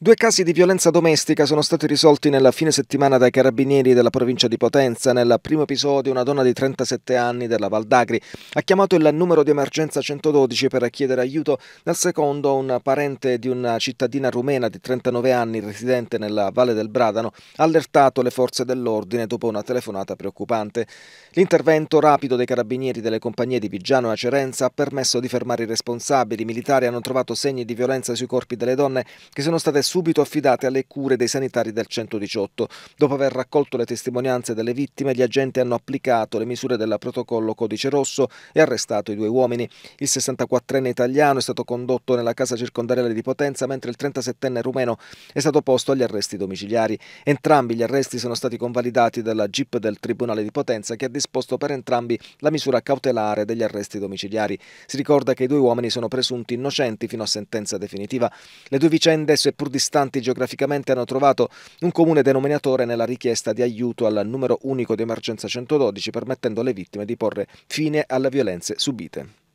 Due casi di violenza domestica sono stati risolti nella fine settimana dai carabinieri della provincia di Potenza. Nel primo episodio una donna di 37 anni della Val d'Agri ha chiamato il numero di emergenza 112 per chiedere aiuto. Nel secondo un parente di una cittadina rumena di 39 anni residente nella Valle del Bradano ha allertato le forze dell'ordine dopo una telefonata preoccupante. L'intervento rapido dei carabinieri delle compagnie di Vigiano e Acerenza ha permesso di fermare i responsabili. I militari hanno trovato segni di violenza sui corpi delle donne che sono state subito affidate alle cure dei sanitari del 118. Dopo aver raccolto le testimonianze delle vittime, gli agenti hanno applicato le misure del protocollo codice rosso e arrestato i due uomini. Il 64enne italiano è stato condotto nella casa circondariale di Potenza, mentre il 37enne rumeno è stato posto agli arresti domiciliari. Entrambi gli arresti sono stati convalidati dalla GIP del Tribunale di Potenza che ha disposto per entrambi la misura cautelare degli arresti domiciliari. Si ricorda che i due uomini sono presunti innocenti fino a sentenza definitiva. Le due vicende, seppur di distanti geograficamente hanno trovato un comune denominatore nella richiesta di aiuto al numero unico di emergenza 112 permettendo alle vittime di porre fine alle violenze subite.